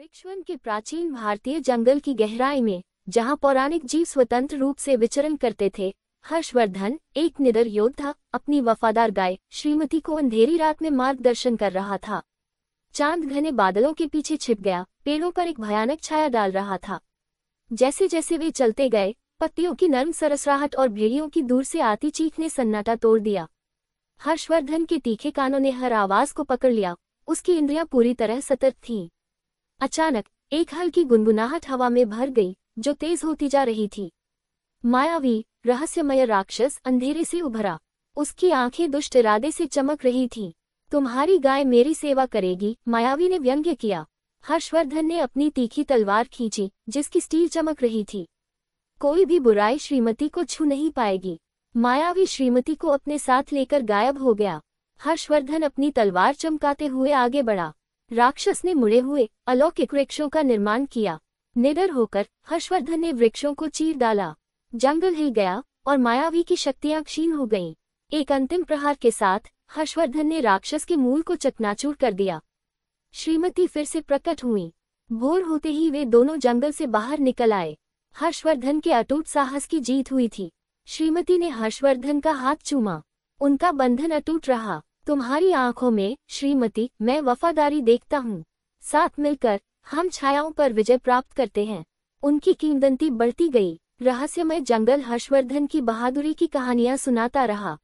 वृक्षवन के प्राचीन भारतीय जंगल की गहराई में जहां पौराणिक जीव स्वतंत्र रूप से विचरण करते थे हर्षवर्धन एक निडर योद्धा अपनी वफादार गाय श्रीमती को अंधेरी रात में मार्गदर्शन कर रहा था चांद घने बादलों के पीछे छिप गया पेड़ों पर एक भयानक छाया डाल रहा था जैसे जैसे वे चलते गए पत्तियों की नर्म सरसराहट और भेड़ियों की दूर से आती चीख ने सन्नाटा तोड़ दिया हर्षवर्धन के तीखे कानों ने हर आवाज को पकड़ लिया उसकी इंद्रियां पूरी तरह सतर्क थीं अचानक एक हल्की गुनगुनाहट हवा में भर गई जो तेज होती जा रही थी मायावी रहस्यमय राक्षस अंधेरे से उभरा उसकी आंखें दुष्ट इरादे से चमक रही थी तुम्हारी गाय मेरी सेवा करेगी मायावी ने व्यंग्य किया हर्षवर्धन ने अपनी तीखी तलवार खींची जिसकी स्टील चमक रही थी कोई भी बुराई श्रीमती को छू नहीं पाएगी मायावी श्रीमती को अपने साथ लेकर गायब हो गया हर्षवर्धन अपनी तलवार चमकाते हुए आगे बढ़ा राक्षस ने मुड़े हुए अलौकिक वृक्षों का निर्माण किया निडर होकर हर्षवर्धन ने वृक्षों को चीर डाला जंगल हिल गया और मायावी की शक्तियां क्षीण हो गईं। एक अंतिम प्रहार के साथ हर्षवर्धन ने राक्षस के मूल को चकनाचूर कर दिया श्रीमती फिर से प्रकट हुई भोर होते ही वे दोनों जंगल से बाहर निकल आए हर्षवर्धन के अटूट साहस की जीत हुई थी श्रीमती ने हर्षवर्धन का हाथ चूमा उनका बंधन अटूट रहा तुम्हारी आंखों में श्रीमती मैं वफादारी देखता हूँ साथ मिलकर हम छायाओं पर विजय प्राप्त करते हैं उनकी कीमदंती बढ़ती गई रहस्यमय जंगल हर्षवर्धन की बहादुरी की कहानियां सुनाता रहा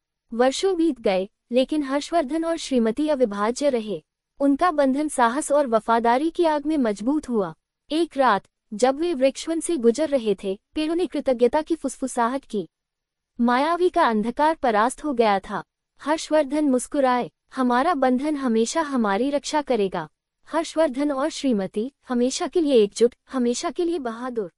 वर्षों बीत गए लेकिन हर्षवर्धन और श्रीमती अविभाज्य रहे उनका बंधन साहस और वफादारी की आग में मजबूत हुआ एक रात जब वे वृक्षवन से गुजर रहे थे पेड़ों ने कृतज्ञता की फुसफुसाहट की मायावी का अंधकार परास्त हो गया था हर्षवर्धन मुस्कुराए हमारा बंधन हमेशा हमारी रक्षा करेगा हर्षवर्धन और श्रीमती हमेशा के लिए एकजुट हमेशा के लिए बहादुर